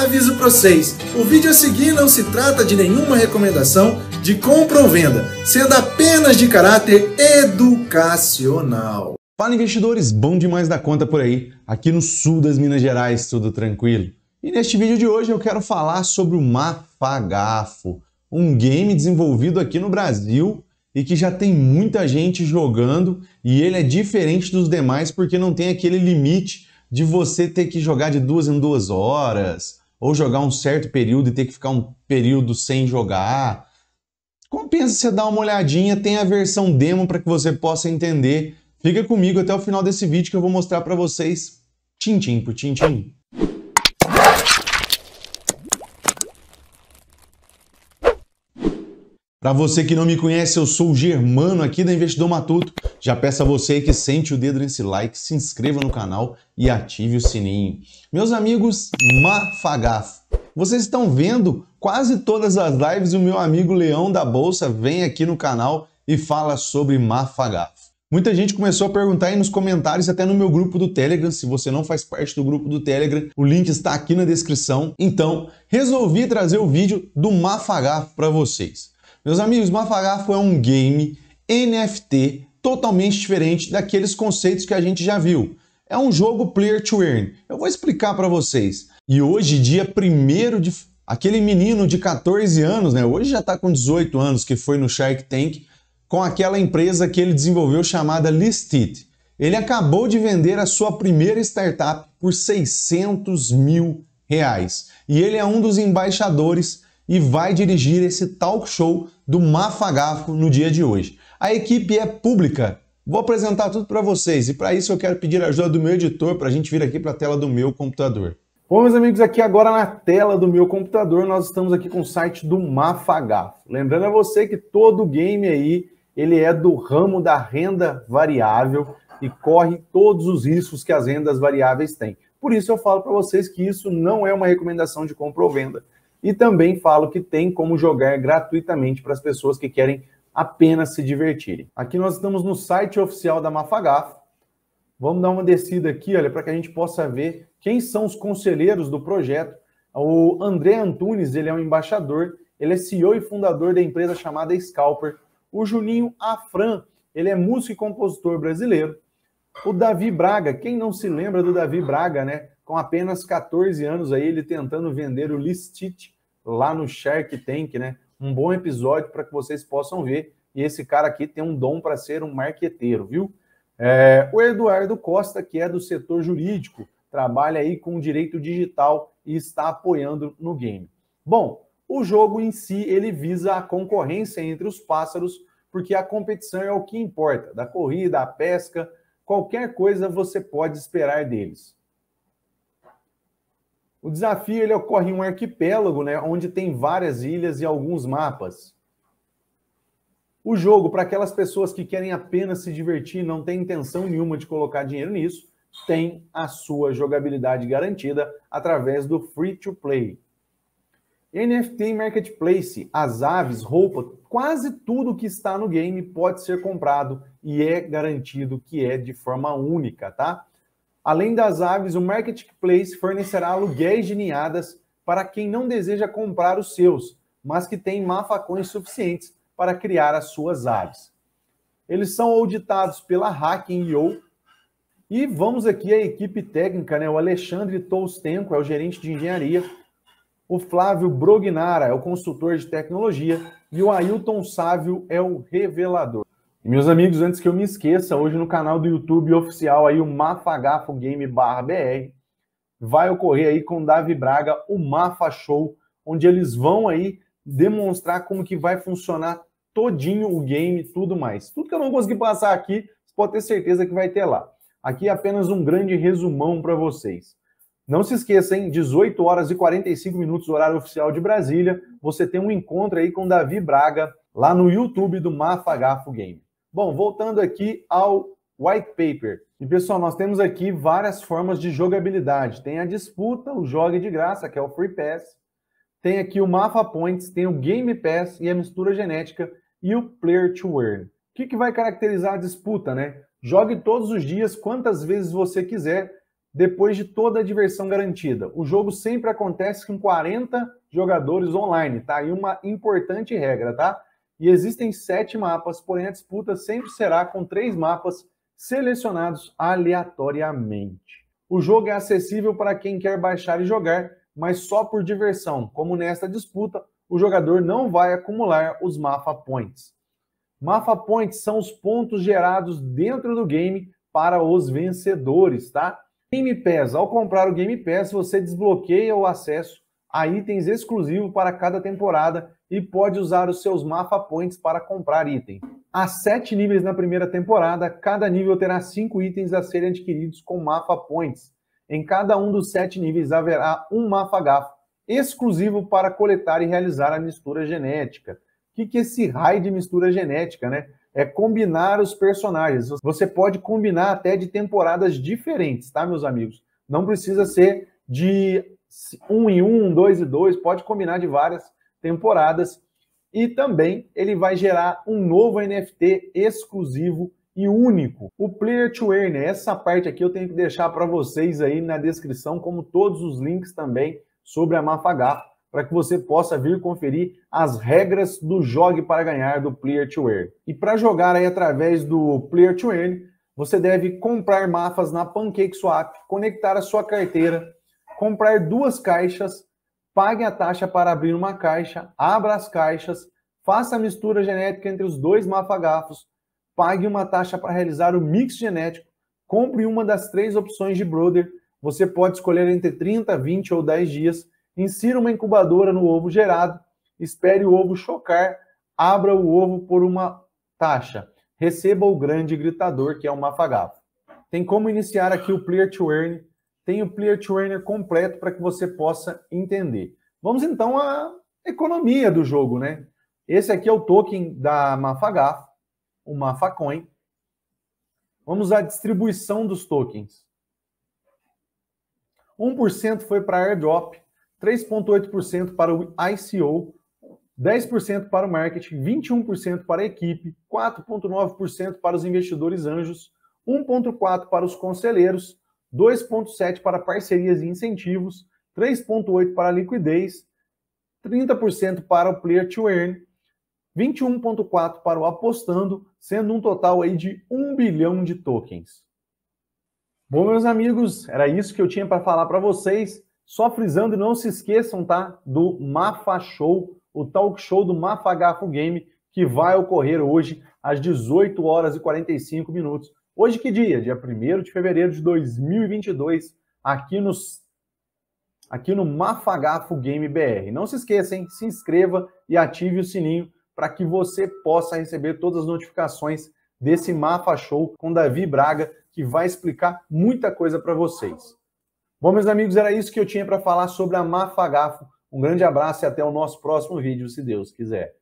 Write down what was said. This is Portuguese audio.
aviso para vocês: o vídeo a seguir não se trata de nenhuma recomendação de compra ou venda, sendo apenas de caráter educacional. Fala investidores, bom demais da conta por aí, aqui no sul das Minas Gerais, tudo tranquilo. E neste vídeo de hoje eu quero falar sobre o Mafagafo, um game desenvolvido aqui no Brasil e que já tem muita gente jogando e ele é diferente dos demais porque não tem aquele limite de você ter que jogar de duas em duas horas ou jogar um certo período e ter que ficar um período sem jogar. Compensa você dar uma olhadinha, tem a versão demo para que você possa entender. Fica comigo até o final desse vídeo que eu vou mostrar para vocês tintim por tintim. Para você que não me conhece, eu sou o Germano aqui da Investidor Matuto já peço a você que sente o dedo nesse like, se inscreva no canal e ative o sininho. Meus amigos Mafagaf, vocês estão vendo quase todas as lives o meu amigo Leão da Bolsa vem aqui no canal e fala sobre Mafagaf. Muita gente começou a perguntar aí nos comentários, até no meu grupo do Telegram. Se você não faz parte do grupo do Telegram, o link está aqui na descrição. Então, resolvi trazer o vídeo do Mafagaf para vocês. Meus amigos, Mafagafo é um game NFT totalmente diferente daqueles conceitos que a gente já viu. É um jogo player to earn. Eu vou explicar para vocês. E hoje, dia 1 de aquele menino de 14 anos, né? Hoje já está com 18 anos que foi no Shark Tank com aquela empresa que ele desenvolveu chamada Listit. Ele acabou de vender a sua primeira startup por 600 mil reais. E ele é um dos embaixadores e vai dirigir esse talk show do Mafagafo no dia de hoje. A equipe é pública. Vou apresentar tudo para vocês e para isso eu quero pedir a ajuda do meu editor para a gente vir aqui para a tela do meu computador. Bom, meus amigos, aqui agora na tela do meu computador nós estamos aqui com o site do Mafagafo. Lembrando a você que todo game aí ele é do ramo da renda variável e corre todos os riscos que as rendas variáveis têm. Por isso eu falo para vocês que isso não é uma recomendação de compra ou venda. E também falo que tem como jogar gratuitamente para as pessoas que querem apenas se divertirem. Aqui nós estamos no site oficial da Mafagaf. Vamos dar uma descida aqui, olha, para que a gente possa ver quem são os conselheiros do projeto. O André Antunes, ele é um embaixador, ele é CEO e fundador da empresa chamada Scalper. O Juninho Afran, ele é músico e compositor brasileiro. O Davi Braga, quem não se lembra do Davi Braga, né? Com apenas 14 anos aí, ele tentando vender o Listit lá no Shark Tank, né? um bom episódio para que vocês possam ver. E esse cara aqui tem um dom para ser um marqueteiro, viu? É, o Eduardo Costa, que é do setor jurídico, trabalha aí com direito digital e está apoiando no game. Bom, o jogo em si ele visa a concorrência entre os pássaros, porque a competição é o que importa, da corrida, a pesca, qualquer coisa você pode esperar deles. O desafio ele ocorre em um arquipélago, né, onde tem várias ilhas e alguns mapas. O jogo, para aquelas pessoas que querem apenas se divertir, não tem intenção nenhuma de colocar dinheiro nisso, tem a sua jogabilidade garantida através do free to play. NFT Marketplace, as aves, roupa, quase tudo que está no game pode ser comprado e é garantido que é de forma única, tá? Além das aves, o Marketplace fornecerá aluguéis de ninhadas para quem não deseja comprar os seus, mas que tem mafacões suficientes para criar as suas aves. Eles são auditados pela Hacking.io e vamos aqui à equipe técnica, né? O Alexandre Toustenko é o gerente de engenharia, o Flávio Brognara é o consultor de tecnologia e o Ailton Sávio é o revelador. E meus amigos, antes que eu me esqueça, hoje no canal do YouTube oficial aí o Mafagafo Game BR vai ocorrer aí com Davi Braga o Mafa Show, onde eles vão aí demonstrar como que vai funcionar todinho o game, tudo mais. Tudo que eu não consegui passar aqui, você pode ter certeza que vai ter lá. Aqui é apenas um grande resumão para vocês. Não se esqueça, hein? 18 horas e 45 minutos, horário oficial de Brasília. Você tem um encontro aí com Davi Braga lá no YouTube do Mafagafo Game. Bom, voltando aqui ao white paper. E pessoal, nós temos aqui várias formas de jogabilidade. Tem a disputa, o jogue de graça, que é o free pass. Tem aqui o Mafa Points, tem o Game Pass e a mistura genética e o player to earn. O que, que vai caracterizar a disputa, né? Jogue todos os dias, quantas vezes você quiser, depois de toda a diversão garantida. O jogo sempre acontece com 40 jogadores online, tá? E uma importante regra, tá? e existem sete mapas, porém a disputa sempre será com três mapas selecionados aleatoriamente. O jogo é acessível para quem quer baixar e jogar, mas só por diversão, como nesta disputa, o jogador não vai acumular os Mafa Points. Mafa Points são os pontos gerados dentro do game para os vencedores, tá? Game Pass, ao comprar o Game Pass, você desbloqueia o acesso a itens exclusivos para cada temporada e pode usar os seus Mapa Points para comprar item. Há sete níveis na primeira temporada, cada nível terá cinco itens a serem adquiridos com Mapa Points. Em cada um dos sete níveis haverá um Mapa Gafo exclusivo para coletar e realizar a mistura genética. O que, que é esse raio de mistura genética, né? É combinar os personagens. Você pode combinar até de temporadas diferentes, tá, meus amigos? Não precisa ser de um e um, dois e dois, pode combinar de várias temporadas. E também ele vai gerar um novo NFT exclusivo e único. O Player to Earn, essa parte aqui eu tenho que deixar para vocês aí na descrição, como todos os links também sobre a Mafagaf, para que você possa vir conferir as regras do Jogue para Ganhar do Player to Earn. E para jogar aí através do Player to Earn, você deve comprar Mafas na PancakeSwap, conectar a sua carteira comprar duas caixas, pague a taxa para abrir uma caixa, abra as caixas, faça a mistura genética entre os dois mafagafos, pague uma taxa para realizar o mix genético, compre uma das três opções de brother, você pode escolher entre 30, 20 ou 10 dias, insira uma incubadora no ovo gerado, espere o ovo chocar, abra o ovo por uma taxa, receba o grande gritador, que é o mafagafo. Tem como iniciar aqui o Player to Earn tem o Player Trainer completo para que você possa entender. Vamos então à economia do jogo, né? Esse aqui é o token da Mafagaf, o Mafacoin. Vamos à distribuição dos tokens. 1% foi para airdrop, 3,8% para o ICO, 10% para o marketing, 21% para a equipe, 4,9% para os investidores anjos, 1,4% para os conselheiros, 2,7% para parcerias e incentivos, 3,8% para liquidez, 30% para o player to earn, 21,4% para o apostando, sendo um total aí de 1 bilhão de tokens. Bom, meus amigos, era isso que eu tinha para falar para vocês. Só frisando, não se esqueçam, tá? Do Mafa Show, o talk show do Mafa Gafo Game, que vai ocorrer hoje às 18 horas e 45 minutos Hoje que dia? Dia 1 de fevereiro de 2022, aqui nos aqui no Mafagafo Game BR. Não se esqueça, hein? Se inscreva e ative o sininho para que você possa receber todas as notificações desse Mafa Show com Davi Braga, que vai explicar muita coisa para vocês. Bom, meus amigos, era isso que eu tinha para falar sobre a Mafagafo. Um grande abraço e até o nosso próximo vídeo, se Deus quiser.